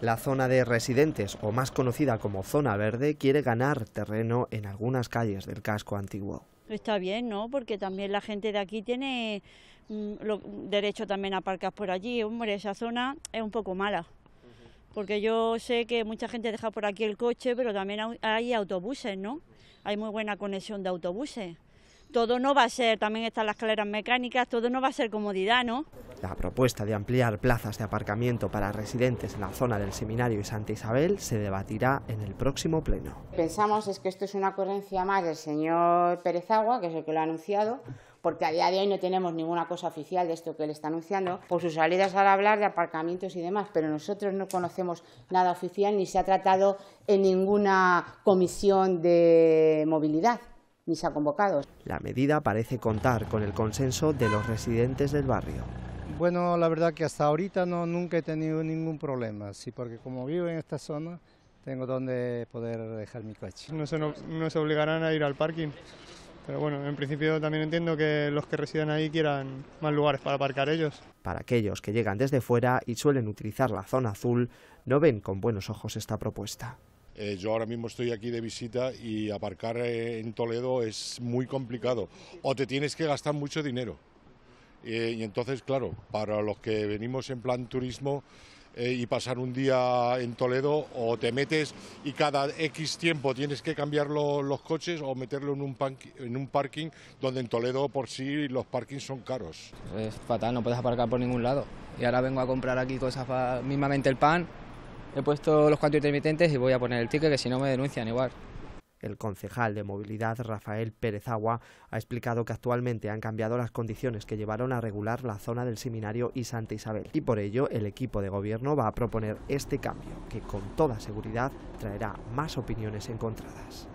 La zona de residentes, o más conocida como zona verde, quiere ganar terreno en algunas calles del casco antiguo. Está bien, ¿no? Porque también la gente de aquí tiene mm, derecho también a aparcar por allí. Hombre, esa zona es un poco mala. Porque yo sé que mucha gente deja por aquí el coche, pero también hay autobuses, ¿no? Hay muy buena conexión de autobuses todo no va a ser, también están las escaleras mecánicas, todo no va a ser comodidad, ¿no? La propuesta de ampliar plazas de aparcamiento para residentes en la zona del Seminario y Santa Isabel se debatirá en el próximo pleno. Pensamos es que esto es una coherencia más del señor Pérez Agua, que es el que lo ha anunciado, porque a día de hoy no tenemos ninguna cosa oficial de esto que él está anunciando, por sus salidas al hablar de aparcamientos y demás, pero nosotros no conocemos nada oficial ni se ha tratado en ninguna comisión de movilidad ha convocados. La medida parece contar con el consenso de los residentes del barrio. Bueno, la verdad que hasta ahorita no, nunca he tenido ningún problema, sí, porque como vivo en esta zona, tengo donde poder dejar mi coche. No se obligarán a ir al parking, pero bueno, en principio también entiendo que los que residen ahí quieran más lugares para aparcar ellos. Para aquellos que llegan desde fuera y suelen utilizar la zona azul, no ven con buenos ojos esta propuesta. Eh, yo ahora mismo estoy aquí de visita y aparcar eh, en Toledo es muy complicado. O te tienes que gastar mucho dinero. Eh, y entonces, claro, para los que venimos en plan turismo y pasar un día en Toledo, o te metes y cada X tiempo tienes que cambiar los coches o meterlo en un, parking, donde en Toledo por sí los parkings son caros. Es fatal, no puedes aparcar por ningún lado. Y ahora vengo a comprar aquí cosas mismamente el pan, He puesto los cuantos intermitentes y voy a poner el ticket, que si no me denuncian igual. El concejal de movilidad Rafael Pérez Agua ha explicado que actualmente han cambiado las condiciones que llevaron a regular la zona del seminario y Santa Isabel y por ello el equipo de gobierno va a proponer este cambio que con toda seguridad traerá más opiniones encontradas.